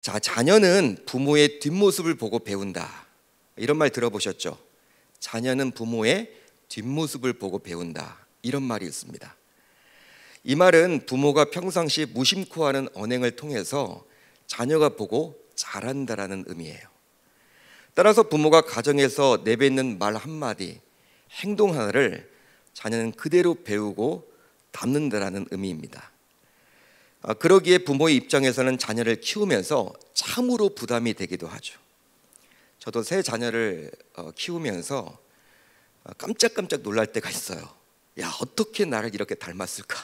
자, 자녀는 부모의 뒷모습을 보고 배운다. 이런 말 들어보셨죠? 자녀는 부모의 뒷모습을 보고 배운다. 이런 말이 있습니다. 이 말은 부모가 평상시 무심코 하는 언행을 통해서 자녀가 보고 잘한다라는 의미예요. 따라서 부모가 가정에서 내뱉는 말 한마디, 행동 하나를 자녀는 그대로 배우고 담는다라는 의미입니다. 아, 그러기에 부모의 입장에서는 자녀를 키우면서 참으로 부담이 되기도 하죠. 저도 새 자녀를 어, 키우면서 아, 깜짝깜짝 놀랄 때가 있어요. 야, 어떻게 나를 이렇게 닮았을까?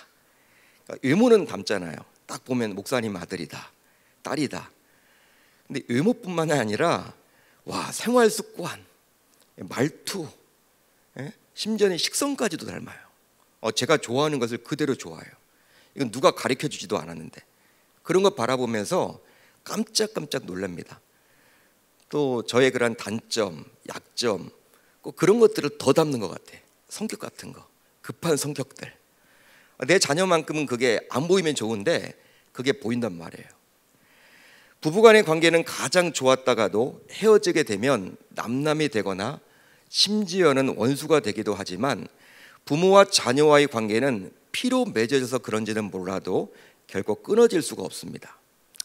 외모는 그러니까 닮잖아요. 딱 보면 목사님 아들이다, 딸이다. 근데 외모뿐만 아니라 와 생활 습관, 말투, 예? 심지어는 식성까지도 닮아요. 어, 제가 좋아하는 것을 그대로 좋아해요. 이건 누가 가르쳐 주지도 않았는데 그런 거 바라보면서 깜짝깜짝 놀랍니다. 또 저의 그런 단점, 약점, 꼭 그런 것들을 더 담는 것 같아. 성격 같은 거, 급한 성격들. 내 자녀만큼은 그게 안 보이면 좋은데 그게 보인단 말이에요. 부부간의 관계는 가장 좋았다가도 헤어지게 되면 남남이 되거나 심지어는 원수가 되기도 하지만 부모와 자녀와의 관계는 피로 맺어져서 그런지는 몰라도 결코 끊어질 수가 없습니다.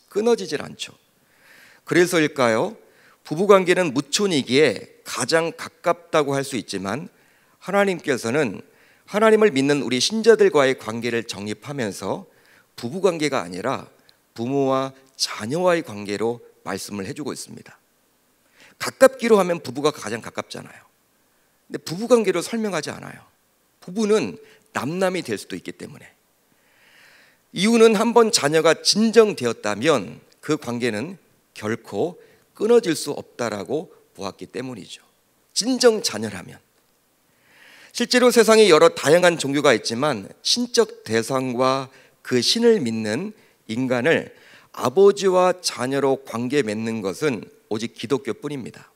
끊어지질 않죠. 그래서일까요? 부부관계는 무촌이기에 가장 가깝다고 할 수 있지만 하나님께서는 하나님을 믿는 우리 신자들과의 관계를 정립하면서 부부관계가 아니라 부모와 자녀와의 관계로 말씀을 해주고 있습니다. 가깝기로 하면 부부가 가장 가깝잖아요. 근데 부부관계로 설명하지 않아요. 부부는 남남이 될 수도 있기 때문에 이유는 한번 자녀가 진정되었다면 그 관계는 결코 끊어질 수 없다라고 보았기 때문이죠. 진정 자녀라면 실제로 세상에 여러 다양한 종교가 있지만 신적 대상과 그 신을 믿는 인간을 아버지와 자녀로 관계 맺는 것은 오직 기독교뿐입니다.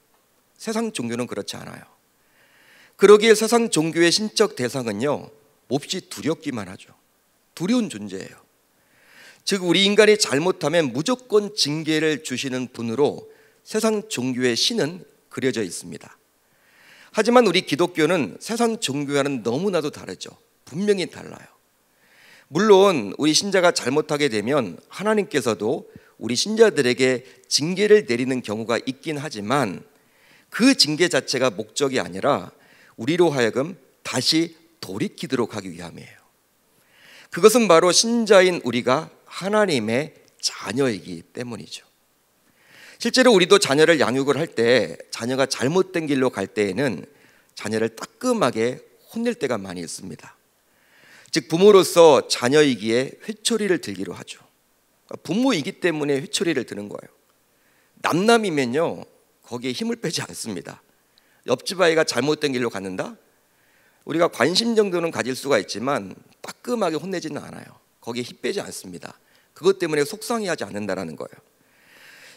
세상 종교는 그렇지 않아요. 그러기에 세상 종교의 신적 대상은요, 몹시 두렵기만 하죠. 두려운 존재예요. 즉 우리 인간이 잘못하면 무조건 징계를 주시는 분으로 세상 종교의 신은 그려져 있습니다. 하지만 우리 기독교는 세상 종교와는 너무나도 다르죠. 분명히 달라요. 물론 우리 신자가 잘못하게 되면 하나님께서도 우리 신자들에게 징계를 내리는 경우가 있긴 하지만 그 징계 자체가 목적이 아니라 우리로 하여금 다시 돌이키도록 하기 위함이에요. 그것은 바로 신자인 우리가 하나님의 자녀이기 때문이죠. 실제로 우리도 자녀를 양육을 할 때 자녀가 잘못된 길로 갈 때에는 자녀를 따끔하게 혼낼 때가 많이 있습니다. 즉 부모로서 자녀이기에 회초리를 들기로 하죠. 그러니까 부모이기 때문에 회초리를 드는 거예요. 남남이면요 거기에 힘을 빼지 않습니다. 옆집 아이가 잘못된 길로 갔는다 우리가 관심 정도는 가질 수가 있지만 따끔하게 혼내지는 않아요. 거기에 힘 빼지 않습니다. 그것 때문에 속상해하지 않는다라는 거예요.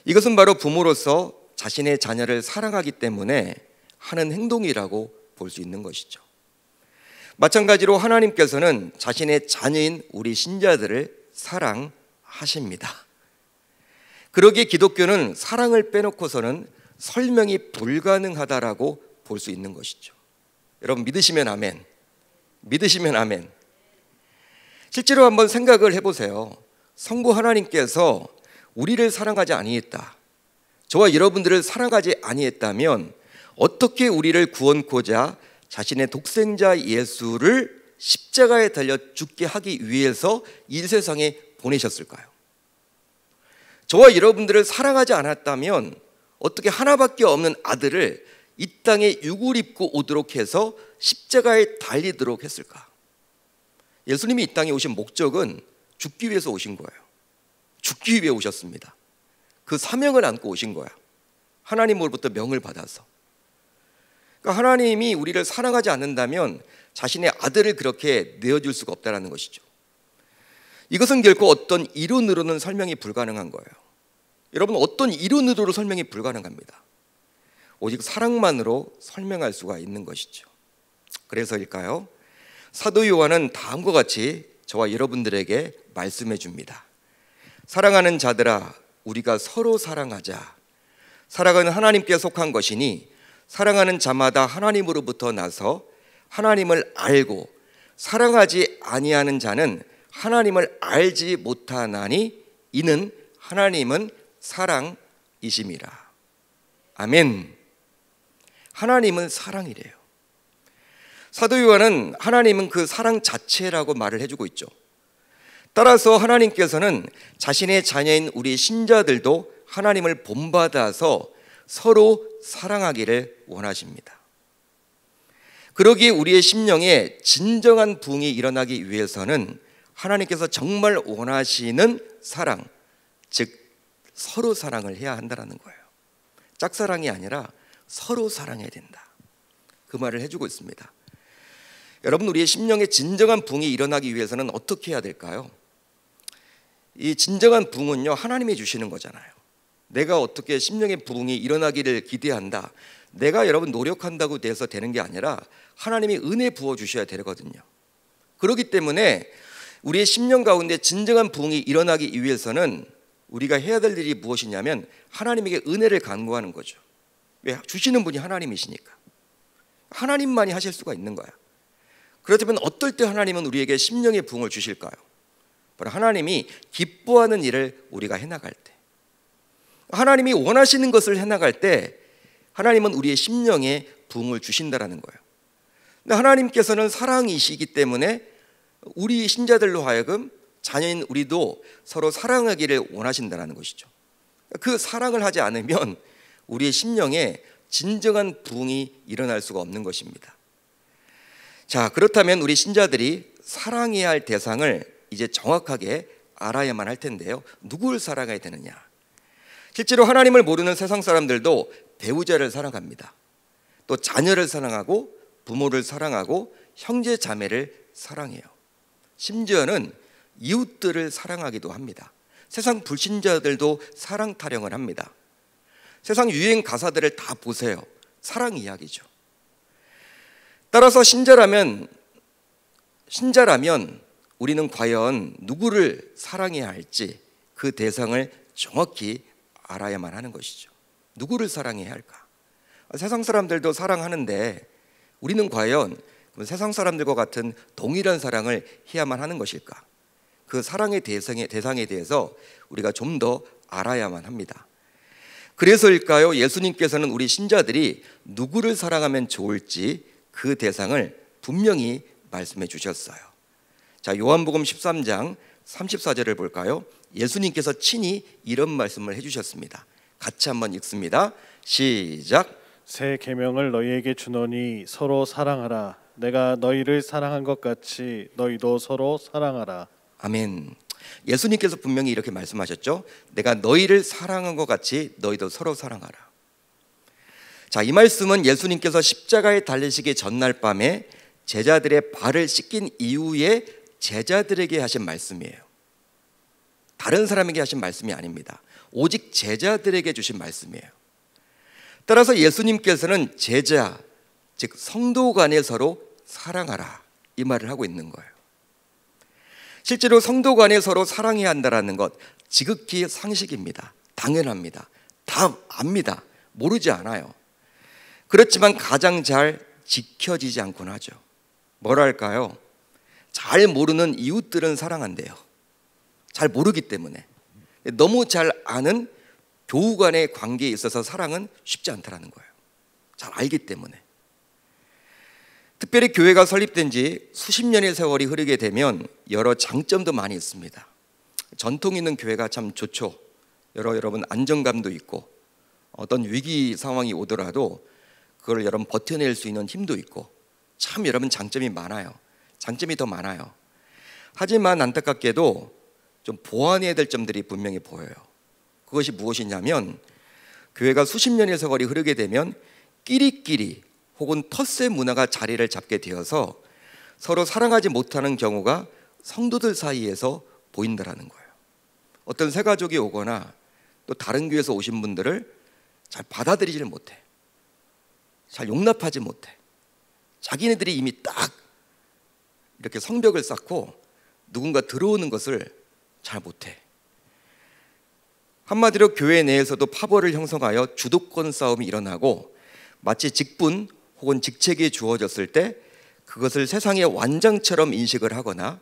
이것은 바로 부모로서 자신의 자녀를 사랑하기 때문에 하는 행동이라고 볼 수 있는 것이죠. 마찬가지로 하나님께서는 자신의 자녀인 우리 신자들을 사랑하십니다. 그러기에 기독교는 사랑을 빼놓고서는 설명이 불가능하다라고 볼 수 있는 것이죠. 여러분 믿으시면 아멘. 믿으시면 아멘. 실제로 한번 생각을 해보세요. 성부 하나님께서 우리를 사랑하지 아니했다. 저와 여러분들을 사랑하지 아니했다면 어떻게 우리를 구원코자 자신의 독생자 예수를 십자가에 달려 죽게 하기 위해서 이 세상에 보내셨을까요? 저와 여러분들을 사랑하지 않았다면 어떻게 하나밖에 없는 아들을 이 땅에 육을 입고 오도록 해서 십자가에 달리도록 했을까? 예수님이 이 땅에 오신 목적은 죽기 위해서 오신 거예요. 죽기 위해 오셨습니다. 그 사명을 안고 오신 거야. 하나님으로부터 명을 받아서. 그러니까 하나님이 우리를 사랑하지 않는다면 자신의 아들을 그렇게 내어줄 수가 없다라는 것이죠. 이것은 결코 어떤 이론으로는 설명이 불가능한 거예요. 여러분 어떤 이론으로 설명이 불가능합니다. 오직 사랑만으로 설명할 수가 있는 것이죠. 그래서일까요? 사도 요한은 다음과 같이 저와 여러분들에게 말씀해 줍니다. 사랑하는 자들아, 우리가 서로 사랑하자. 사랑은 하나님께 속한 것이니 사랑하는 자마다 하나님으로부터 나서 하나님을 알고 사랑하지 아니하는 자는 하나님을 알지 못하나니 이는 하나님은 사랑이심이라. 아멘. 하나님은 사랑이래요. 사도 요한은 하나님은 그 사랑 자체라고 말을 해주고 있죠. 따라서 하나님께서는 자신의 자녀인 우리 신자들도 하나님을 본받아서 서로 사랑하기를 원하십니다. 그러기 우리의 심령에 진정한 부이 일어나기 위해서는 하나님께서 정말 원하시는 사랑, 즉 서로 사랑을 해야 한다라는 거예요. 짝사랑이 아니라 서로 사랑해야 된다. 그 말을 해주고 있습니다. 여러분 우리의 심령의 진정한 붕이 일어나기 위해서는 어떻게 해야 될까요? 이 진정한 붕은요 하나님이 주시는 거잖아요. 내가 어떻게 심령의 붕이 일어나기를 기대한다. 내가 여러분 노력한다고 돼서 되는 게 아니라 하나님이 은혜 부어 주셔야 되거든요. 그렇기 때문에 우리의 심령 가운데 진정한 부이 일어나기 위해서는 우리가 해야 될 일이 무엇이냐면 하나님에게 은혜를 간구하는 거죠. 왜? 예, 주시는 분이 하나님이시니까. 하나님만이 하실 수가 있는 거야. 그렇다면 어떨 때 하나님은 우리에게 심령의 부흥을 주실까요? 바로 하나님이 기뻐하는 일을 우리가 해나갈 때. 하나님이 원하시는 것을 해나갈 때 하나님은 우리의 심령에 부흥을 주신다라는 거예요. 근데 하나님께서는 사랑이시기 때문에 우리 신자들로 하여금 자녀인 우리도 서로 사랑하기를 원하신다라는 것이죠. 그 사랑을 하지 않으면 우리의 심령에 진정한 부흥이 일어날 수가 없는 것입니다. 자, 그렇다면 우리 신자들이 사랑해야 할 대상을 이제 정확하게 알아야만 할 텐데요. 누구를 사랑해야 되느냐? 실제로 하나님을 모르는 세상 사람들도 배우자를 사랑합니다. 또 자녀를 사랑하고 부모를 사랑하고 형제 자매를 사랑해요. 심지어는 이웃들을 사랑하기도 합니다. 세상 불신자들도 사랑 타령을 합니다. 세상 유행 가사들을 다 보세요. 사랑 이야기죠. 따라서 신자라면 신자라면 우리는 과연 누구를 사랑해야 할지 그 대상을 정확히 알아야만 하는 것이죠. 누구를 사랑해야 할까? 세상 사람들도 사랑하는데 우리는 과연 세상 사람들과 같은 동일한 사랑을 해야만 하는 것일까? 그 사랑의 대상에, 대상에 대해서 우리가 좀 더 알아야만 합니다. 그래서일까요? 예수님께서는 우리 신자들이 누구를 사랑하면 좋을지 그 대상을 분명히 말씀해 주셨어요. 자, 요한복음 13장 34절을 볼까요? 예수님께서 친히 이런 말씀을 해 주셨습니다. 같이 한번 읽습니다. 시작. 새 계명을 너희에게 주노니 서로 사랑하라. 내가 너희를 사랑한 것 같이 너희도 서로 사랑하라. 아멘. 예수님께서 분명히 이렇게 말씀하셨죠. 내가 너희를 사랑한 것 같이 너희도 서로 사랑하라. 자, 이 말씀은 예수님께서 십자가에 달리시기 전날 밤에 제자들의 발을 씻긴 이후에 제자들에게 하신 말씀이에요. 다른 사람에게 하신 말씀이 아닙니다. 오직 제자들에게 주신 말씀이에요. 따라서 예수님께서는 제자, 즉 성도 간에 서로 사랑하라 이 말을 하고 있는 거예요. 실제로 성도 간에 서로 사랑해야 한다는것 지극히 상식입니다. 당연합니다. 다 압니다. 모르지 않아요. 그렇지만 가장 잘 지켜지지 않곤 하죠. 뭐랄까요? 잘 모르는 이웃들은 사랑한대요. 잘 모르기 때문에. 너무 잘 아는 교우 간의 관계에 있어서 사랑은 쉽지 않다라는 거예요. 잘 알기 때문에. 특별히 교회가 설립된 지 수십 년의 세월이 흐르게 되면 여러 장점도 많이 있습니다. 전통 있는 교회가 참 좋죠. 여러 여러분 안정감도 있고 어떤 위기 상황이 오더라도 그걸 여러분 버텨낼 수 있는 힘도 있고 참 여러분 장점이 많아요. 장점이 더 많아요. 하지만 안타깝게도 좀 보완해야 될 점들이 분명히 보여요. 그것이 무엇이냐면 교회가 수십 년의 세월이 흐르게 되면 끼리끼리 혹은 텃세 문화가 자리를 잡게 되어서 서로 사랑하지 못하는 경우가 성도들 사이에서 보인다라는 거예요. 어떤 새 가족이 오거나 또 다른 교회에서 오신 분들을 잘 받아들이지를 못해. 잘 용납하지 못해. 자기네들이 이미 딱 이렇게 성벽을 쌓고 누군가 들어오는 것을 잘 못해. 한마디로 교회 내에서도 파벌을 형성하여 주도권 싸움이 일어나고 마치 직분 혹은 직책이 주어졌을 때 그것을 세상의 완장처럼 인식을 하거나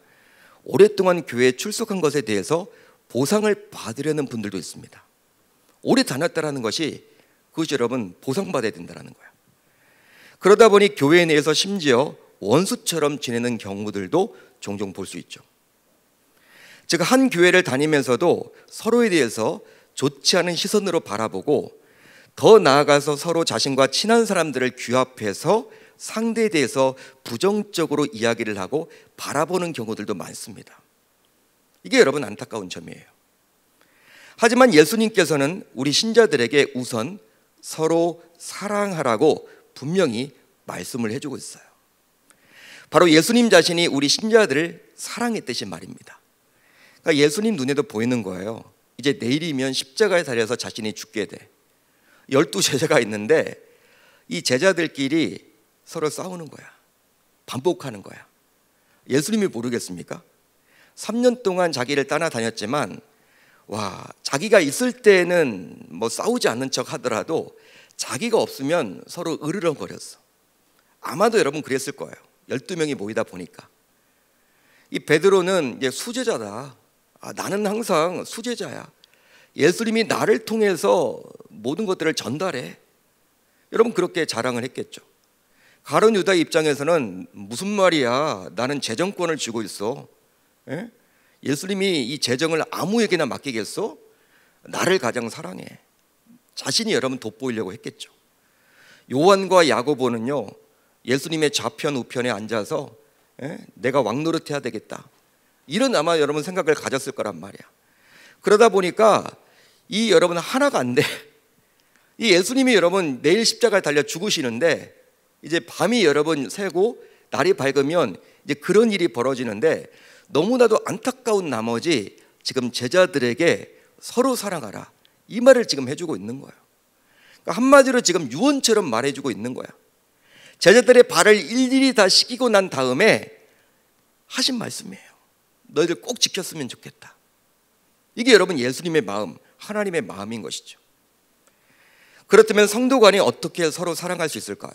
오랫동안 교회에 출석한 것에 대해서 보상을 받으려는 분들도 있습니다. 오래 다녔다라는 것이 그것이 여러분 보상받아야 된다는 거야. 그러다 보니 교회 내에서 심지어 원수처럼 지내는 경우들도 종종 볼 수 있죠. 즉, 한 교회를 다니면서도 서로에 대해서 좋지 않은 시선으로 바라보고 더 나아가서 서로 자신과 친한 사람들을 귀합해서 상대에 대해서 부정적으로 이야기를 하고 바라보는 경우들도 많습니다. 이게 여러분 안타까운 점이에요. 하지만 예수님께서는 우리 신자들에게 우선 서로 사랑하라고 분명히 말씀을 해주고 있어요. 바로 예수님 자신이 우리 신자들을 사랑했듯이 말입니다. 그러니까 예수님 눈에도 보이는 거예요. 이제 내일이면 십자가에 달려서 자신이 죽게 돼. 열두 제자가 있는데 이 제자들끼리 서로 싸우는 거야. 반복하는 거야. 예수님이 모르겠습니까? 3년 동안 자기를 따라다녔지만 와, 자기가 있을 때는 뭐 싸우지 않는 척 하더라도 자기가 없으면 서로 으르렁거렸어. 아마도 여러분 그랬을 거예요. 12명이 모이다 보니까. 이 베드로는 이제 수제자다. 아, 나는 항상 수제자야. 예수님이 나를 통해서 모든 것들을 전달해. 여러분 그렇게 자랑을 했겠죠. 가론 유다 입장에서는 무슨 말이야? 나는 재정권을 쥐고 있어. 예? 예수님이 이 재정을 아무에게나 맡기겠어? 나를 가장 사랑해. 자신이 여러분 돋보이려고 했겠죠. 요한과 야고보는요. 예수님의 좌편 우편에 앉아서 예? 내가 왕노릇 해야 되겠다. 이런 아마 여러분 생각을 가졌을 거란 말이야. 그러다 보니까 이 여러분 하나가 안 돼. 이 예수님이 여러분 내일 십자가에 달려 죽으시는데 이제 밤이 여러분 새고 날이 밝으면 이제 그런 일이 벌어지는데 너무나도 안타까운 나머지 지금 제자들에게 서로 사랑하라 이 말을 지금 해주고 있는 거예요. 그러니까 한마디로 지금 유언처럼 말해주고 있는 거야. 제자들의 발을 일일이 다씻기고난 다음에 하신 말씀이에요. 너희들 꼭 지켰으면 좋겠다. 이게 여러분 예수님의 마음. 하나님의 마음인 것이죠. 그렇다면 성도 간이 어떻게 서로 사랑할 수 있을까요?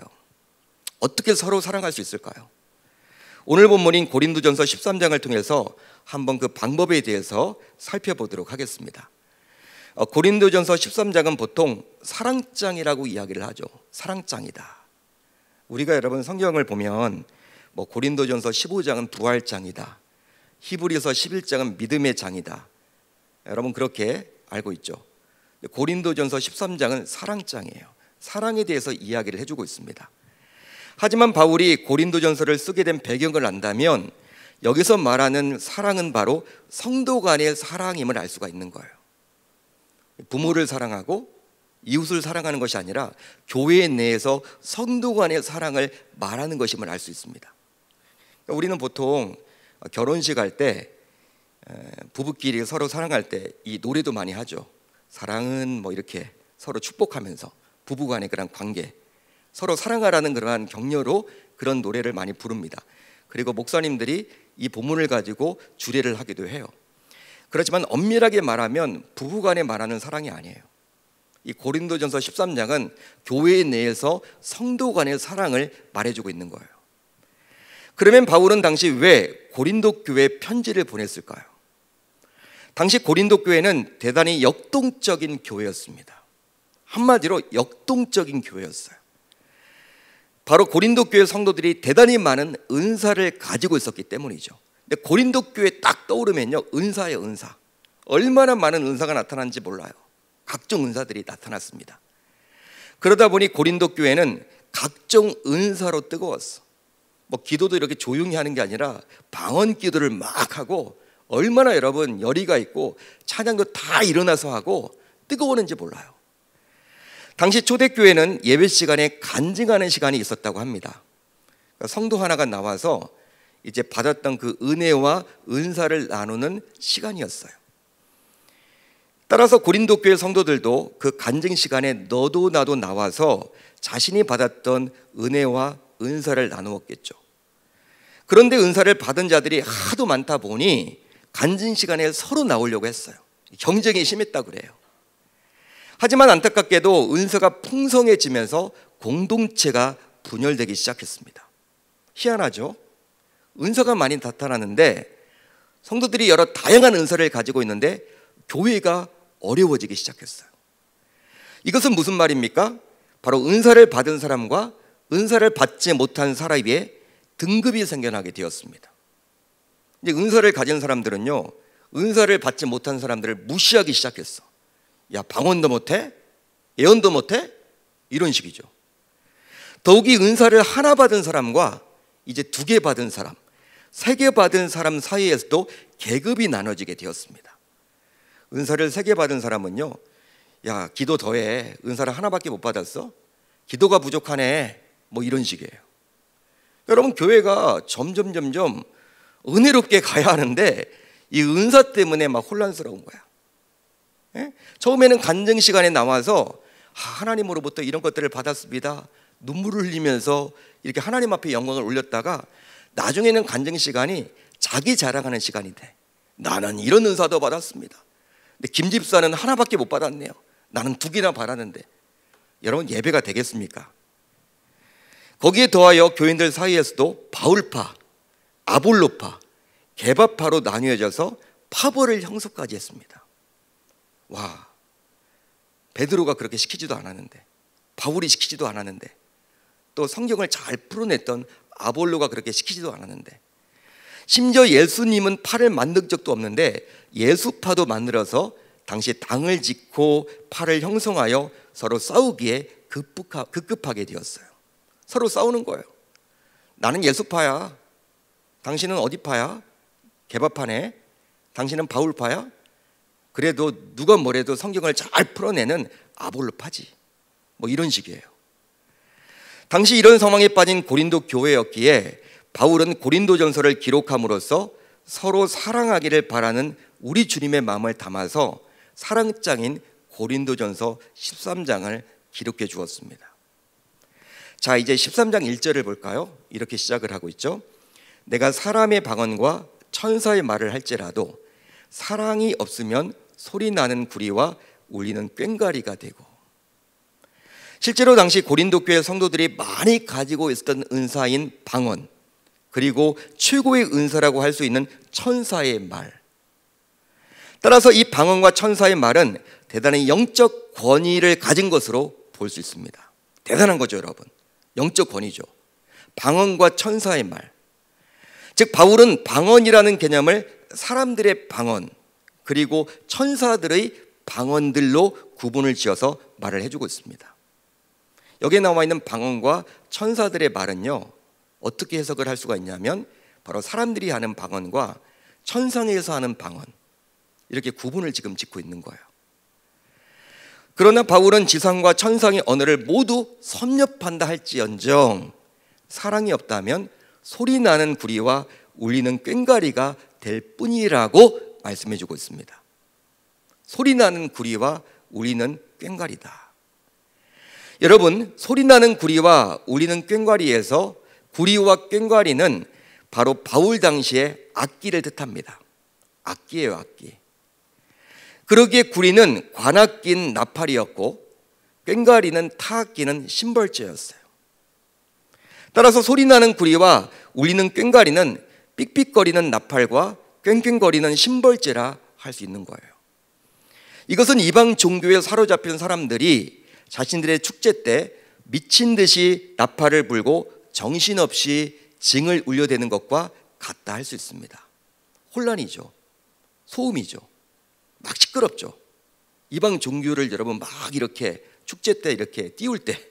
어떻게 서로 사랑할 수 있을까요? 오늘 본문인 고린도전서 13장을 통해서 한번 그 방법에 대해서 살펴보도록 하겠습니다. 어, 고린도전서 13장은 보통 사랑장이라고 이야기를 하죠. 사랑장이다. 우리가 여러분 성경을 보면 뭐 고린도전서 15장은 부활장이다. 히브리서 11장은 믿음의 장이다. 여러분 그렇게 알고 있죠. 고린도전서 13장은 사랑장이에요. 사랑에 대해서 이야기를 해주고 있습니다. 하지만 바울이 고린도전서를 쓰게 된 배경을 안다면 여기서 말하는 사랑은 바로 성도 간의 사랑임을 알 수가 있는 거예요. 부모를 사랑하고 이웃을 사랑하는 것이 아니라 교회 내에서 성도 간의 사랑을 말하는 것임을 알 수 있습니다. 그러니까 우리는 보통 결혼식 할때 부부끼리 서로 사랑할 때 이 노래도 많이 하죠. 사랑은 뭐 이렇게 서로 축복하면서 부부간의 그런 관계, 서로 사랑하라는 그러한 격려로 그런 노래를 많이 부릅니다. 그리고 목사님들이 이 본문을 가지고 주례를 하기도 해요. 그렇지만 엄밀하게 말하면 부부간에 말하는 사랑이 아니에요. 이 고린도전서 13장은 교회 내에서 성도 간의 사랑을 말해주고 있는 거예요. 그러면 바울은 당시 왜 고린도 교회에 편지를 보냈을까요? 당시 고린도 교회는 대단히 역동적인 교회였습니다. 한마디로 역동적인 교회였어요. 바로 고린도 교회 성도들이 대단히 많은 은사를 가지고 있었기 때문이죠. 근데 고린도 교회 딱 떠오르면요. 은사예 은사. 얼마나 많은 은사가 나타난지 몰라요. 각종 은사들이 나타났습니다. 그러다 보니 고린도 교회는 각종 은사로 뜨거웠어. 뭐 기도도 이렇게 조용히 하는 게 아니라 방언 기도를 막 하고 얼마나 여러분 열의가 있고 찬양도 다 일어나서 하고 뜨거웠는지 몰라요. 당시 초대교회는 예배 시간에 간증하는 시간이 있었다고 합니다. 그러니까 성도 하나가 나와서 이제 받았던 그 은혜와 은사를 나누는 시간이었어요. 따라서 고린도 교회 성도들도 그 간증 시간에 너도 나도 나와서 자신이 받았던 은혜와 은사를 나누었겠죠. 그런데 은사를 받은 자들이 하도 많다 보니 간진 시간에 서로 나오려고 했어요. 경쟁이 심했다 고 그래요. 하지만 안타깝게도 은서가 풍성해지면서 공동체가 분열되기 시작했습니다. 희한하죠? 은서가 많이 나타나는데 성도들이 여러 다양한 은서를 가지고 있는데 교회가 어려워지기 시작했어요. 이것은 무슨 말입니까? 바로 은사를 받은 사람과 은사를 받지 못한 사람의 등급이 생겨나게 되었습니다. 이제 은사를 가진 사람들은요, 은사를 받지 못한 사람들을 무시하기 시작했어. 야, 방언도 못해? 예언도 못해? 이런 식이죠. 더욱이 은사를 하나 받은 사람과 이제 두 개 받은 사람, 세 개 받은 사람 사이에서도 계급이 나눠지게 되었습니다. 은사를 세 개 받은 사람은요, 야, 기도 더해. 은사를 하나밖에 못 받았어? 기도가 부족하네. 뭐 이런 식이에요. 여러분, 교회가 점점, 점점 은혜롭게 가야 하는데 이 은사 때문에 막 혼란스러운 거야. 예? 처음에는 간증 시간에 나와서 아, 하나님으로부터 이런 것들을 받았습니다. 눈물을 흘리면서 이렇게 하나님 앞에 영광을 올렸다가 나중에는 간증 시간이 자기 자랑하는 시간이 돼. 나는 이런 은사도 받았습니다. 근데 김 집사는 하나밖에 못 받았네요. 나는 두 개나 받았는데 여러분 예배가 되겠습니까? 거기에 더하여 교인들 사이에서도 바울파 아볼로파, 개바파로 나뉘어져서 파벌을 형성까지 했습니다. 와, 베드로가 그렇게 시키지도 않았는데, 바울이 시키지도 않았는데, 또 성경을 잘 풀어냈던 아볼로가 그렇게 시키지도 않았는데, 심지어 예수님은 팔을 만든 적도 없는데 예수파도 만들어서 당시 당을 짓고 팔을 형성하여 서로 싸우기에 급급하게 되었어요. 서로 싸우는 거예요. 나는 예수파야. 당신은 어디파야? 개바파네? 당신은 바울파야? 그래도 누가 뭐래도 성경을 잘 풀어내는 아볼로파지. 뭐 이런 식이에요. 당시 이런 상황에 빠진 고린도 교회였기에 바울은 고린도 전서를 기록함으로써 서로 사랑하기를 바라는 우리 주님의 마음을 담아서 사랑장인 고린도 전서 13장을 기록해 주었습니다. 자, 이제 13장 1절을 볼까요? 이렇게 시작을 하고 있죠. 내가 사람의 방언과 천사의 말을 할지라도 사랑이 없으면 소리 나는 구리와 울리는 꽹과리가 되고 실제로 당시 고린도 교회 성도들이 많이 가지고 있었던 은사인 방언 그리고 최고의 은사라고 할 수 있는 천사의 말 따라서 이 방언과 천사의 말은 대단히 영적 권위를 가진 것으로 볼 수 있습니다. 대단한 거죠, 여러분. 영적 권위죠. 방언과 천사의 말. 즉 바울은 방언이라는 개념을 사람들의 방언 그리고 천사들의 방언들로 구분을 지어서 말을 해주고 있습니다. 여기에 나와 있는 방언과 천사들의 말은요 어떻게 해석을 할 수가 있냐면 바로 사람들이 하는 방언과 천상에서 하는 방언 이렇게 구분을 지금 짓고 있는 거예요. 그러나 바울은 지상과 천상의 언어를 모두 섭렵한다 할지언정 사랑이 없다면 소리 나는 구리와 울리는 꽹과리가 될 뿐이라고 말씀해 주고 있습니다. 소리 나는 구리와 울리는 꽹과리다. 여러분, 소리 나는 구리와 울리는 꽹과리에서 구리와 꽹과리는 바로 바울 당시의 악기를 뜻합니다. 악기예요, 악기. 그러기에 구리는 관악기인 나팔이었고 꽹과리는 타악기는 심벌제였어요. 따라서 소리나는 구리와 울리는 꽹과리는 삑삑거리는 나팔과 꽹꽹거리는 심벌제라 할 수 있는 거예요. 이것은 이방 종교에 사로잡힌 사람들이 자신들의 축제 때 미친 듯이 나팔을 불고 정신없이 징을 울려대는 것과 같다 할 수 있습니다. 혼란이죠. 소음이죠. 막 시끄럽죠. 이방 종교를 여러분 막 이렇게 축제 때 이렇게 띄울 때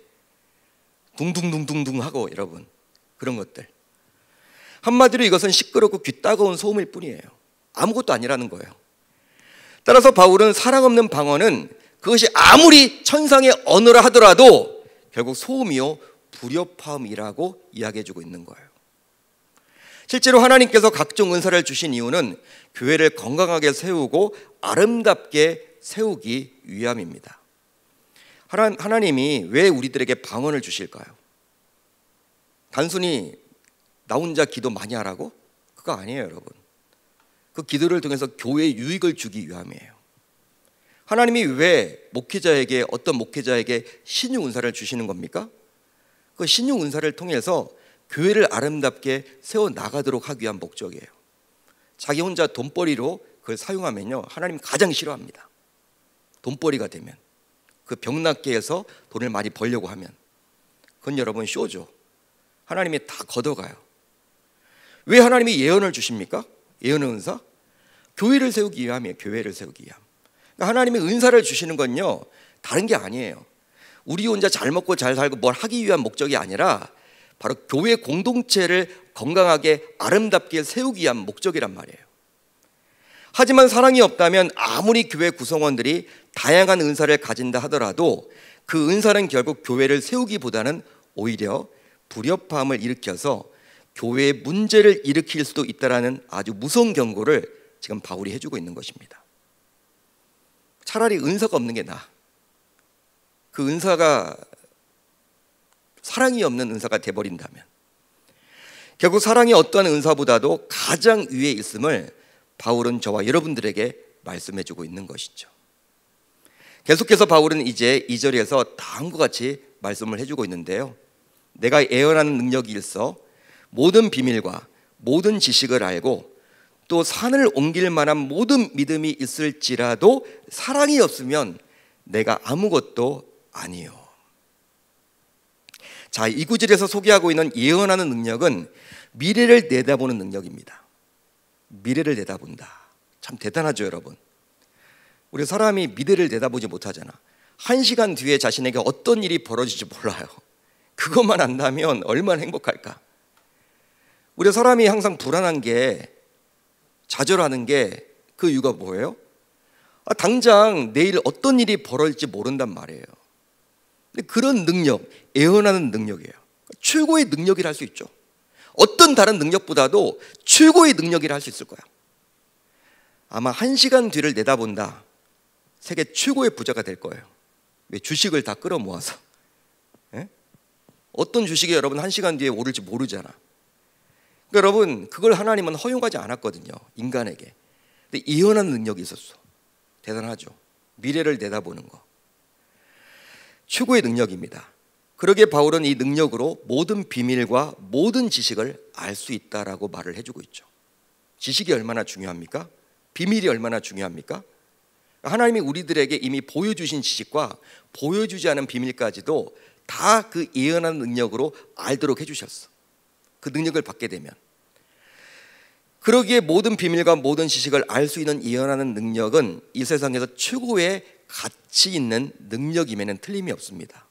둥둥둥둥둥 하고 여러분 그런 것들 한마디로 이것은 시끄럽고 귀따가운 소음일 뿐이에요. 아무것도 아니라는 거예요. 따라서 바울은 사랑 없는 방언은 그것이 아무리 천상의 언어라 하더라도 결국 소음이요 불협화음이라고 이야기해주고 있는 거예요. 실제로 하나님께서 각종 은사를 주신 이유는 교회를 건강하게 세우고 아름답게 세우기 위함입니다. 하나, 님이왜 우리들에게 방언을 주실까요? 단순히 나 혼자 기도 많이 하라고? 그거 아니에요, 여러분. 그 기도를 통해서 교회에 유익을 주기 위함이에요. 하나님이 왜 목회자에게 어떤 목회자에게 신유 은사를 주시는 겁니까? 그 신유 은사를 통해서 교회를 아름답게 세워 나가도록 하기 위한 목적이에요. 자기 혼자 돈벌이로 그걸 사용하면요. 하나님 가장 싫어합니다. 돈벌이가 되면 그 병낫게에서 돈을 많이 벌려고 하면 그건 여러분 쇼죠. 하나님이 다 걷어가요. 왜 하나님이 예언을 주십니까? 예언의 은사? 교회를 세우기 위함이에요. 교회를 세우기 위함. 그러니까 하나님의 은사를 주시는 건요. 다른 게 아니에요. 우리 혼자 잘 먹고 잘 살고 뭘 하기 위한 목적이 아니라 바로 교회 공동체를 건강하게 아름답게 세우기 위한 목적이란 말이에요. 하지만 사랑이 없다면 아무리 교회 구성원들이 다양한 은사를 가진다 하더라도 그 은사는 결국 교회를 세우기보다는 오히려 불협화음을 일으켜서 교회의 문제를 일으킬 수도 있다라는 아주 무서운 경고를 지금 바울이 해주고 있는 것입니다. 차라리 은사가 없는 게 나아. 그 은사가 사랑이 없는 은사가 돼버린다면 결국 사랑이 어떠한 은사보다도 가장 위에 있음을 바울은 저와 여러분들에게 말씀해 주고 있는 것이죠. 계속해서 바울은 이제 2절에서 다음과 같이 말씀을 해주고 있는데요. 내가 예언하는 능력이 있어 모든 비밀과 모든 지식을 알고 또 산을 옮길 만한 모든 믿음이 있을지라도 사랑이 없으면 내가 아무것도 아니요. 자, 이 구절에서 소개하고 있는 예언하는 능력은 미래를 내다보는 능력입니다. 미래를 내다본다. 참 대단하죠, 여러분. 우리 사람이 미래를 내다보지 못하잖아. 한 시간 뒤에 자신에게 어떤 일이 벌어질지 몰라요. 그것만 안다면 얼마나 행복할까. 우리 사람이 항상 불안한 게 좌절하는 게 그 이유가 뭐예요? 아, 당장 내일 어떤 일이 벌어질지 모른단 말이에요. 근데 그런 능력, 예언하는 능력이에요. 최고의 능력이라 할 수 있죠. 어떤 다른 능력보다도 최고의 능력이라 할 수 있을 거야. 아마 한 시간 뒤를 내다본다. 세계 최고의 부자가 될 거예요. 주식을 다 끌어모아서. 에? 예? 어떤 주식이 여러분 한 시간 뒤에 오를지 모르잖아. 그러니까 여러분, 그걸 하나님은 허용하지 않았거든요. 인간에게. 근데 이혼한 능력이 있었어. 대단하죠. 미래를 내다보는 거. 최고의 능력입니다. 그러게 바울은 이 능력으로 모든 비밀과 모든 지식을 알 수 있다라고 말을 해주고 있죠. 지식이 얼마나 중요합니까? 비밀이 얼마나 중요합니까? 하나님이 우리들에게 이미 보여주신 지식과 보여주지 않은 비밀까지도 다 그 예언한 능력으로 알도록 해주셨어. 그 능력을 받게 되면. 그러기에 모든 비밀과 모든 지식을 알 수 있는 예언하는 능력은 이 세상에서 최고의 가치 있는 능력임에는 틀림이 없습니다.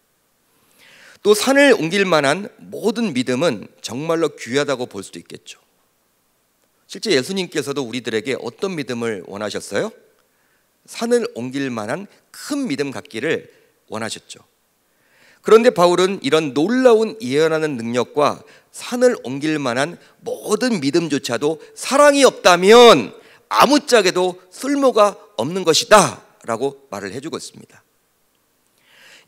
또 산을 옮길 만한 모든 믿음은 정말로 귀하다고 볼 수도 있겠죠. 실제 예수님께서도 우리들에게 어떤 믿음을 원하셨어요? 산을 옮길 만한 큰 믿음 갖기를 원하셨죠. 그런데 바울은 이런 놀라운 예언하는 능력과 산을 옮길 만한 모든 믿음조차도 사랑이 없다면 아무짝에도 쓸모가 없는 것이다 라고 말을 해주고 있습니다.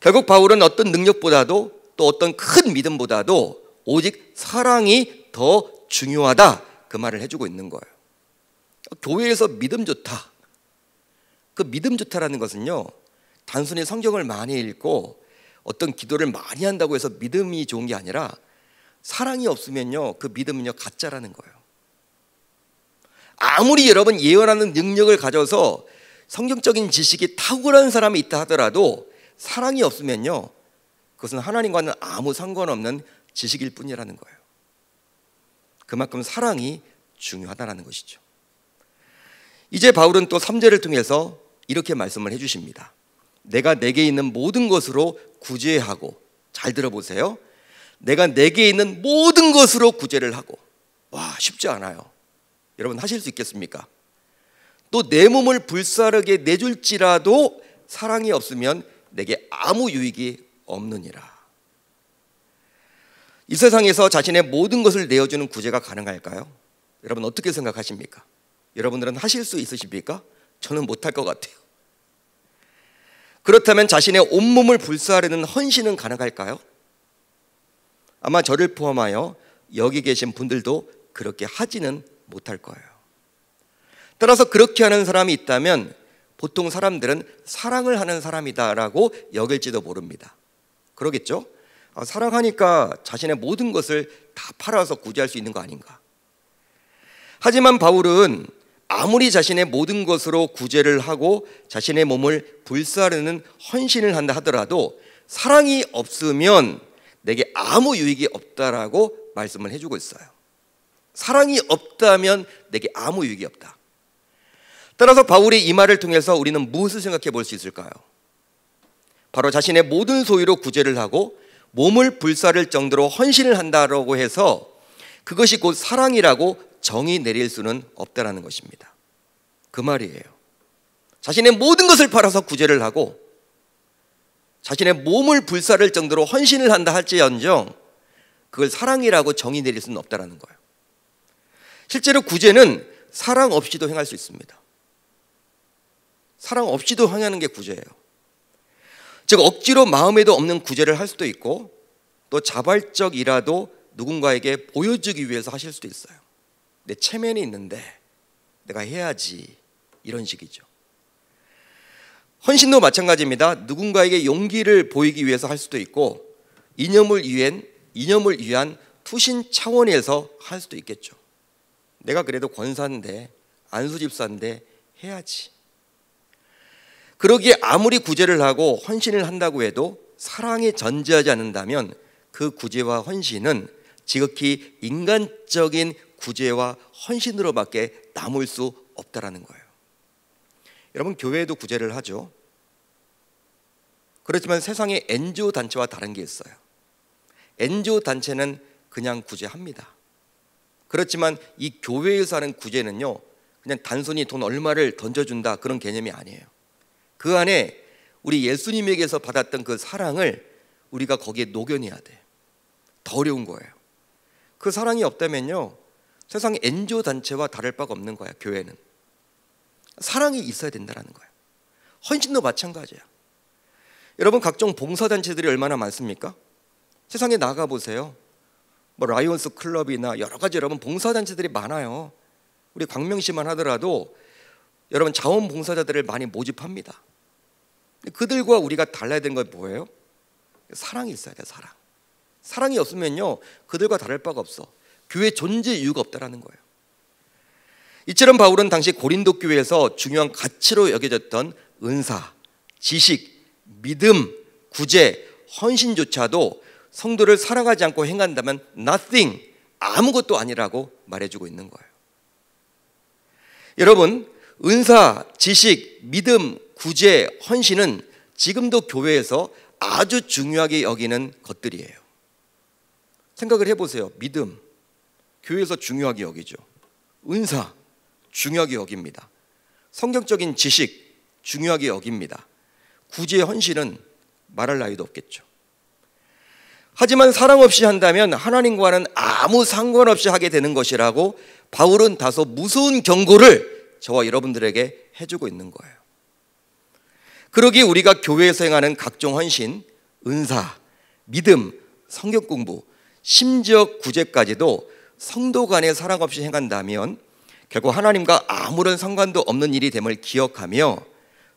결국 바울은 어떤 능력보다도 또 어떤 큰 믿음보다도 오직 사랑이 더 중요하다 그 말을 해주고 있는 거예요. 교회에서 믿음 좋다. 그 믿음 좋다라는 것은요, 단순히 성경을 많이 읽고 어떤 기도를 많이 한다고 해서 믿음이 좋은 게 아니라 사랑이 없으면요, 그 믿음은요, 가짜라는 거예요. 아무리 여러분 예언하는 능력을 가져서 성경적인 지식이 탁월한 사람이 있다 하더라도 사랑이 없으면요, 그것은 하나님과는 아무 상관없는 지식일 뿐이라는 거예요. 그만큼 사랑이 중요하다라는 것이죠. 이제 바울은 또3절를 통해서 이렇게 말씀을 해 주십니다. 내가 내게 있는 모든 것으로 구제하고 잘 들어보세요. 내가 내게 있는 모든 것으로 구제를 하고 와 쉽지 않아요. 여러분 하실 수 있겠습니까? 또 내 몸을 불사르게 내줄지라도 사랑이 없으면 내게 아무 유익이 없느니라. 이 세상에서 자신의 모든 것을 내어주는 구제가 가능할까요? 여러분 어떻게 생각하십니까? 여러분들은 하실 수 있으십니까? 저는 못할 것 같아요. 그렇다면 자신의 온몸을 불사하려는 헌신은 가능할까요? 아마 저를 포함하여 여기 계신 분들도 그렇게 하지는 못할 거예요. 따라서 그렇게 하는 사람이 있다면 보통 사람들은 사랑을 하는 사람이다라고 여길지도 모릅니다. 그러겠죠? 아, 사랑하니까 자신의 모든 것을 다 팔아서 구제할 수 있는 거 아닌가? 하지만 바울은 아무리 자신의 모든 것으로 구제를 하고 자신의 몸을 불사르는 헌신을 한다 하더라도 사랑이 없으면 내게 아무 유익이 없다라고 말씀을 해주고 있어요. 사랑이 없다면 내게 아무 유익이 없다. 따라서 바울이 이 말을 통해서 우리는 무엇을 생각해 볼 수 있을까요? 바로 자신의 모든 소유로 구제를 하고 몸을 불사를 정도로 헌신을 한다라고 해서 그것이 곧 사랑이라고 정의 내릴 수는 없다라는 것입니다. 그 말이에요. 자신의 모든 것을 팔아서 구제를 하고 자신의 몸을 불사를 정도로 헌신을 한다 할지언정 그걸 사랑이라고 정의 내릴 수는 없다라는 거예요. 실제로 구제는 사랑 없이도 행할 수 있습니다. 사랑 없이도 행하는 게 구제예요. 즉 억지로 마음에도 없는 구제를 할 수도 있고 또 자발적이라도 누군가에게 보여주기 위해서 하실 수도 있어요. 내 체면이 있는데 내가 해야지 이런 식이죠. 헌신도 마찬가지입니다. 누군가에게 용기를 보이기 위해서 할 수도 있고 이념을 위한 이념을 위한 투신 차원에서 할 수도 있겠죠. 내가 그래도 권사인데 안수집사인데 해야지. 그러기에 아무리 구제를 하고 헌신을 한다고 해도 사랑에 전제하지 않는다면 그 구제와 헌신은 지극히 인간적인 구제와 헌신으로밖에 남을 수 없다라는 거예요. 여러분 교회에도 구제를 하죠. 그렇지만 세상에 NGO 단체와 다른 게 있어요. NGO 단체는 그냥 구제합니다. 그렇지만 이 교회에서 하는 구제는요, 그냥 단순히 돈 얼마를 던져준다 그런 개념이 아니에요. 그 안에 우리 예수님에게서 받았던 그 사랑을 우리가 거기에 녹여내야 돼. 더 어려운 거예요. 그 사랑이 없다면요. 세상 엔조 단체와 다를 바가 없는 거야, 교회는. 사랑이 있어야 된다라는 거야. 헌신도 마찬가지야. 여러분 각종 봉사 단체들이 얼마나 많습니까? 세상에 나가 보세요. 뭐 라이온스 클럽이나 여러 가지 여러분 봉사 단체들이 많아요. 우리 광명시만 하더라도 여러분 자원봉사자들을 많이 모집합니다. 그들과 우리가 달라야 되는 건 뭐예요? 사랑이 있어야 돼 사랑. 사랑이 없으면요, 그들과 다를 바가 없어. 교회 존재 이유가 없다라는 거예요. 이처럼 바울은 당시 고린도 교회에서 중요한 가치로 여겨졌던 은사, 지식, 믿음, 구제, 헌신조차도 성도를 사랑하지 않고 행한다면 nothing, 아무것도 아니라고 말해주고 있는 거예요. 여러분, 은사, 지식, 믿음, 구제, 헌신은 지금도 교회에서 아주 중요하게 여기는 것들이에요. 생각을 해보세요. 믿음, 교회에서 중요하게 여기죠. 은사, 중요하게 여깁니다. 성경적인 지식, 중요하게 여깁니다. 구제, 헌신은 말할 나위도 없겠죠. 하지만 사랑 없이 한다면 하나님과는 아무 상관없이 하게 되는 것이라고 바울은 다소 무서운 경고를 저와 여러분들에게 해주고 있는 거예요. 그러기 우리가 교회에서 행하는 각종 헌신, 은사, 믿음, 성경 공부, 심지어 구제까지도 성도 간의 사랑 없이 행한다면 결국 하나님과 아무런 상관도 없는 일이 됨을 기억하며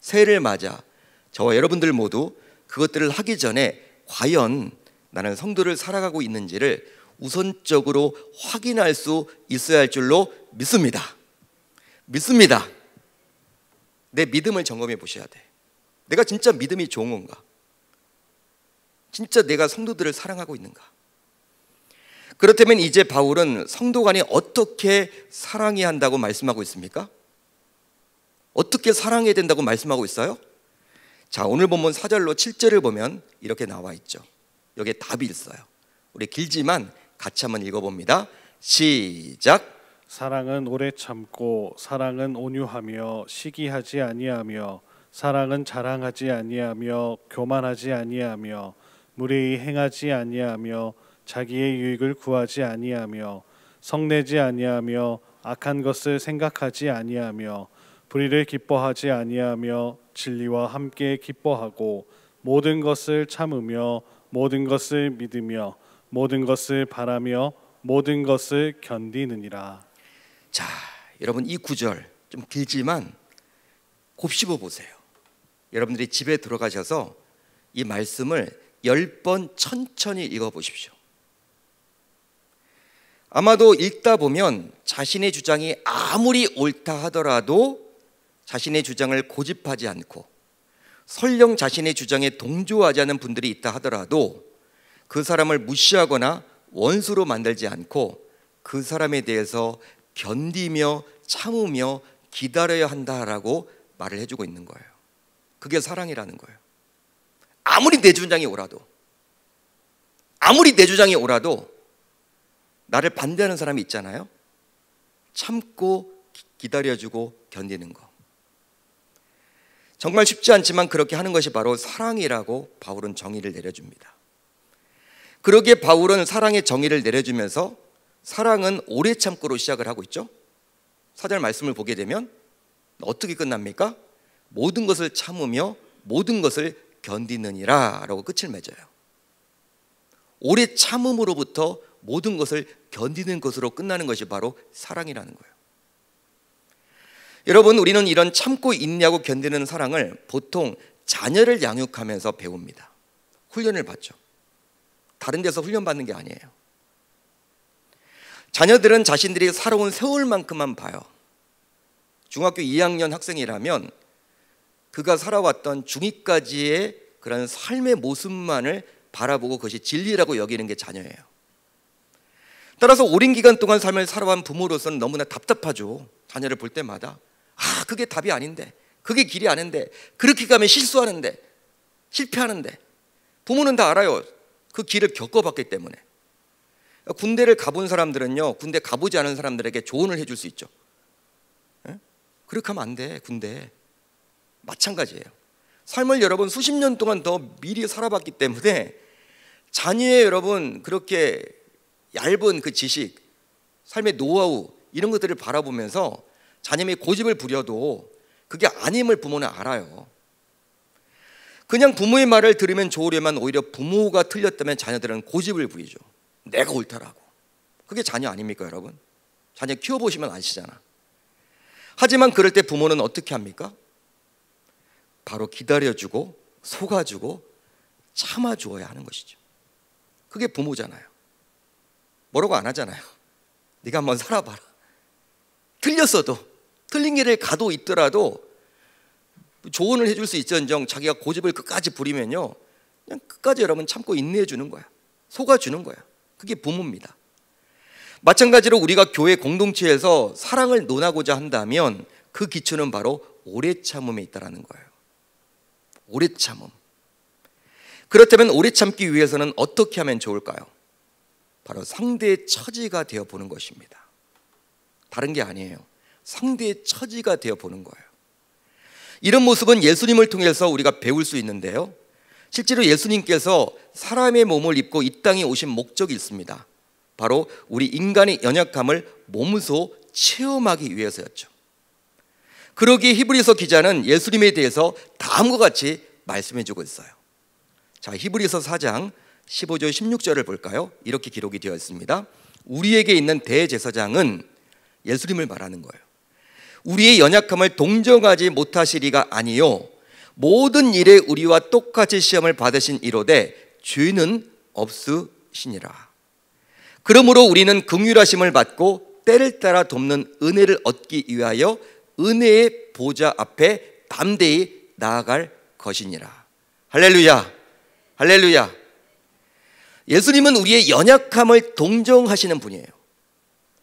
새해를 맞아 저와 여러분들 모두 그것들을 하기 전에 과연 나는 성도를 살아가고 있는지를 우선적으로 확인할 수 있어야 할 줄로 믿습니다. 믿습니다. 내 믿음을 점검해 보셔야 돼. 내가 진짜 믿음이 좋은 건가? 진짜 내가 성도들을 사랑하고 있는가? 그렇다면 이제 바울은 성도 간에 어떻게 사랑해야 한다고 말씀하고 있습니까? 어떻게 사랑해야 된다고 말씀하고 있어요? 자, 오늘 본문 4절로 7절을 보면 이렇게 나와 있죠. 여기에 답이 있어요. 우리 길지만 같이 한번 읽어봅니다. 시작. 사랑은 오래 참고 사랑은 온유하며 시기하지 아니하며 사랑은 자랑하지 아니하며 교만하지 아니하며 무례히 행하지 아니하며 자기의 유익을 구하지 아니하며 성내지 아니하며 악한 것을 생각하지 아니하며 불의를 기뻐하지 아니하며 진리와 함께 기뻐하고 모든 것을 참으며 모든 것을 믿으며 모든 것을 바라며 모든 것을 견디느니라. 자, 여러분 이 구절 좀 길지만 곱씹어 보세요. 여러분들이 집에 들어가셔서 이 말씀을 열 번 천천히 읽어보십시오. 아마도 읽다 보면 자신의 주장이 아무리 옳다 하더라도 자신의 주장을 고집하지 않고 설령 자신의 주장에 동조하지 않은 분들이 있다 하더라도 그 사람을 무시하거나 원수로 만들지 않고 그 사람에 대해서 견디며 참으며 기다려야 한다라고 말을 해주고 있는 거예요. 그게 사랑이라는 거예요. 아무리 내 주장이 오라도, 아무리 내 주장이 오라도, 나를 반대하는 사람이 있잖아요? 참고 기다려주고 견디는 거. 정말 쉽지 않지만 그렇게 하는 것이 바로 사랑이라고 바울은 정의를 내려줍니다. 그러기에 바울은 사랑의 정의를 내려주면서 사랑은 오래 참고로 시작을 하고 있죠. 사절 말씀을 보게 되면 어떻게 끝납니까? 모든 것을 참으며 모든 것을 견디느니라라고 끝을 맺어요. 오래 참음으로부터 모든 것을 견디는 것으로 끝나는 것이 바로 사랑이라는 거예요. 여러분, 우리는 이런 참고 있냐고 견디는 사랑을 보통 자녀를 양육하면서 배웁니다. 훈련을 받죠. 다른 데서 훈련 받는 게 아니에요. 자녀들은 자신들이 살아온 세월만큼만 봐요. 중학교 2학년 학생이라면 그가 살아왔던 중위까지의 그런 삶의 모습만을 바라보고 그것이 진리라고 여기는 게 자녀예요. 따라서 오랜 기간 동안 삶을 살아온 부모로서는 너무나 답답하죠. 자녀를 볼 때마다 아 그게 답이 아닌데 그게 길이 아닌데 그렇게 가면 실수하는데 실패하는데 부모는 다 알아요. 그 길을 겪어봤기 때문에 군대를 가본 사람들은요 군대 가보지 않은 사람들에게 조언을 해줄 수 있죠. 예? 그렇게 하면 안돼 군대 마찬가지예요. 삶을 여러분 수십 년 동안 더 미리 살아봤기 때문에 자녀의 여러분 그렇게 얇은 그 지식, 삶의 노하우 이런 것들을 바라보면서 자녀의 고집을 부려도 그게 아님을 부모는 알아요. 그냥 부모의 말을 들으면 좋으려면 오히려 부모가 틀렸다면 자녀들은 고집을 부리죠. 내가 옳다라고. 그게 자녀 아닙니까, 여러분? 자녀 키워보시면 아시잖아. 하지만 그럴 때 부모는 어떻게 합니까? 바로 기다려주고 속아주고 참아주어야 하는 것이죠. 그게 부모잖아요. 뭐라고 안 하잖아요. 네가 한번 살아봐라. 틀렸어도 틀린 길에 가도 있더라도 조언을 해줄 수 있전정 자기가 고집을 끝까지 부리면요 그냥 끝까지 여러분 참고 인내해 주는 거야. 속아 주는 거야. 그게 부모입니다. 마찬가지로 우리가 교회 공동체에서 사랑을 논하고자 한다면 그 기초는 바로 오래 참음에 있다라는 거예요. 오래 참음. 그렇다면 오래 참기 위해서는 어떻게 하면 좋을까요? 바로 상대의 처지가 되어 보는 것입니다. 다른 게 아니에요. 상대의 처지가 되어 보는 거예요. 이런 모습은 예수님을 통해서 우리가 배울 수 있는데요. 실제로 예수님께서 사람의 몸을 입고 이 땅에 오신 목적이 있습니다. 바로 우리 인간의 연약함을 몸소 체험하기 위해서였죠. 그러기에 히브리서 기자는 예수님에 대해서 다음과 같이 말씀해 주고 있어요. 자, 히브리서 4장 15절 16절을 볼까요? 이렇게 기록이 되어 있습니다. 우리에게 있는 대제사장은 예수님을 말하는 거예요. 우리의 연약함을 동정하지 못하시리가 아니요 모든 일에 우리와 똑같이 시험을 받으신 이로되 죄는 없으시니라. 그러므로 우리는 긍휼하심을 받고 때를 따라 돕는 은혜를 얻기 위하여 은혜의 보좌 앞에 담대히 나아갈 것이니라. 할렐루야. 할렐루야. 예수님은 우리의 연약함을 동정하시는 분이에요.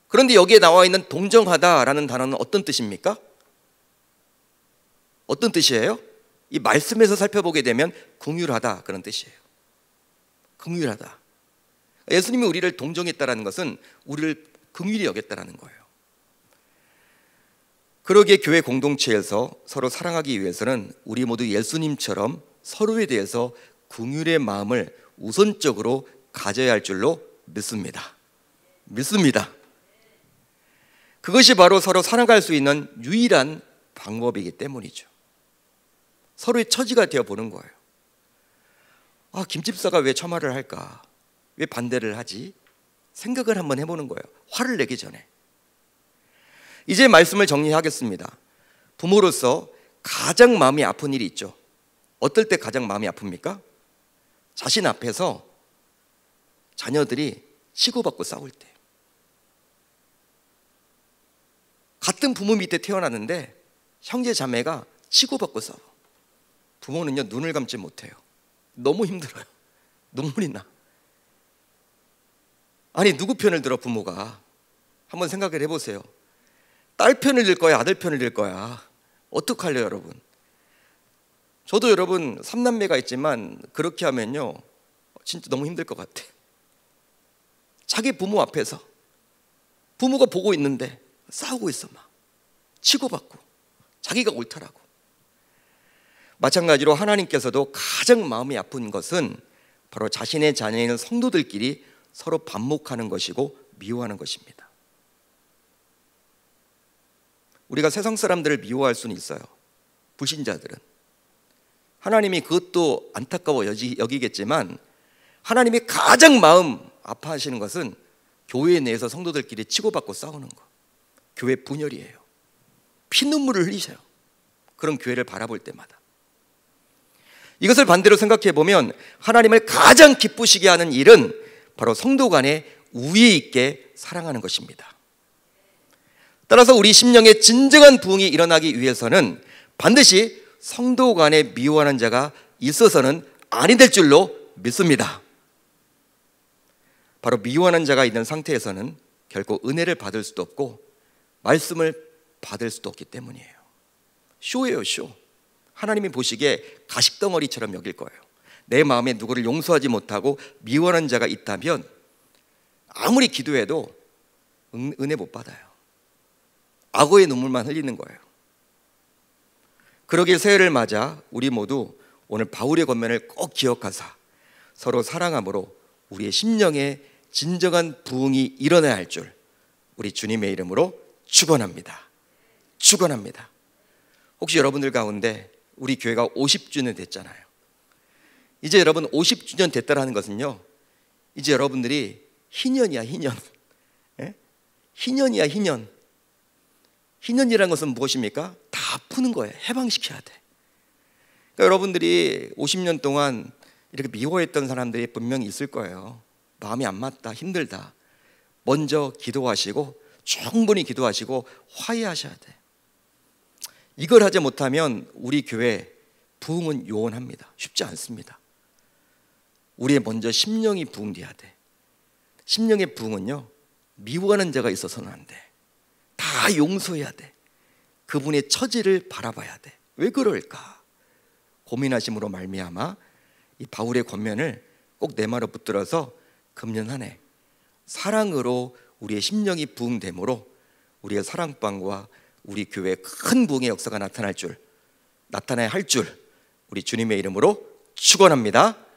그런데 여기에 나와 있는 동정하다라는 단어는 어떤 뜻입니까? 어떤 뜻이에요? 이 말씀에서 살펴보게 되면 궁휼하다 그런 뜻이에요. 긍휼하다. 예수님이 우리를 동정했다라는 것은 우리를 긍휼히 여겼다라는 거예요. 그러기에 교회 공동체에서 서로 사랑하기 위해서는 우리 모두 예수님처럼 서로에 대해서 궁율의 마음을 우선적으로 가져야 할 줄로 믿습니다. 믿습니다. 그것이 바로 서로 사랑할 수 있는 유일한 방법이기 때문이죠. 서로의 처지가 되어 보는 거예요. 아, 김집사가 왜 폄하를 할까? 왜 반대를 하지? 생각을 한번 해보는 거예요. 화를 내기 전에. 이제 말씀을 정리하겠습니다. 부모로서 가장 마음이 아픈 일이 있죠. 어떨 때 가장 마음이 아픕니까? 자신 앞에서 자녀들이 치고받고 싸울 때. 같은 부모 밑에 태어났는데 형제 자매가 치고받고 싸워. 부모는요, 눈을 감지 못해요. 너무 힘들어요. 눈물이 나. 아니, 누구 편을 들어 부모가? 한번 생각을 해보세요. 딸 편을 들 거야, 아들 편을 들 거야. 어떡할래요, 여러분? 저도 여러분 3남매가 있지만 그렇게 하면요. 진짜 너무 힘들 것 같아. 자기 부모 앞에서 부모가 보고 있는데 싸우고 있어 막 치고받고 자기가 옳다라고. 마찬가지로 하나님께서도 가장 마음이 아픈 것은 바로 자신의 자녀인 성도들끼리 서로 반목하는 것이고 미워하는 것입니다. 우리가 세상 사람들을 미워할 수는 있어요. 불신자들은. 하나님이 그것도 안타까워 여기겠지만 하나님이 가장 마음 아파하시는 것은 교회 내에서 성도들끼리 치고받고 싸우는 거. 교회 분열이에요. 피눈물을 흘리셔요. 그런 교회를 바라볼 때마다. 이것을 반대로 생각해 보면 하나님을 가장 기쁘시게 하는 일은 바로 성도 간에 우애 있게 사랑하는 것입니다. 따라서 우리 심령의 진정한 부흥이 일어나기 위해서는 반드시 성도 간에 미워하는 자가 있어서는 아니 될 줄로 믿습니다. 바로 미워하는 자가 있는 상태에서는 결코 은혜를 받을 수도 없고 말씀을 받을 수도 없기 때문이에요. 쇼예요, 쇼. 하나님이 보시기에 가식덩어리처럼 여길 거예요. 내 마음에 누구를 용서하지 못하고 미워하는 자가 있다면 아무리 기도해도 은, 은혜 못 받아요. 악어의 눈물만 흘리는 거예요. 그러길 새해를 맞아 우리 모두 오늘 바울의 권면을 꼭 기억하사 서로 사랑함으로 우리의 심령에 진정한 부흥이 일어나야 할 줄 우리 주님의 이름으로 축원합니다. 축원합니다. 혹시 여러분들 가운데 우리 교회가 50주년 됐잖아요. 이제 여러분 50주년 됐다라는 것은요. 이제 여러분들이 희년이야, 희년. 예? 희년이야, 희년. 희년이라는 것은 무엇입니까? 다 푸는 거예요. 해방시켜야 돼. 그러니까 여러분들이 50년 동안 이렇게 미워했던 사람들이 분명히 있을 거예요. 마음이 안 맞다, 힘들다. 먼저 기도하시고 충분히 기도하시고 화해하셔야 돼. 이걸 하지 못하면 우리 교회 부흥은 요원합니다. 쉽지 않습니다. 우리의 먼저 심령이 부흥돼야 돼. 심령의 부흥은요 미워하는 자가 있어서는 안 돼. 다 용서해야 돼. 그분의 처지를 바라봐야 돼. 왜 그럴까? 고민하심으로 말미암아 이 바울의 권면을 꼭내 말로 붙들어서 금년 한 해 사랑으로 우리의 심령이 부흥됨으로 우리의 사랑방과 우리 교회에 큰 부흥의 역사가 나타날 줄 나타나야 할줄 우리 주님의 이름으로 축원합니다.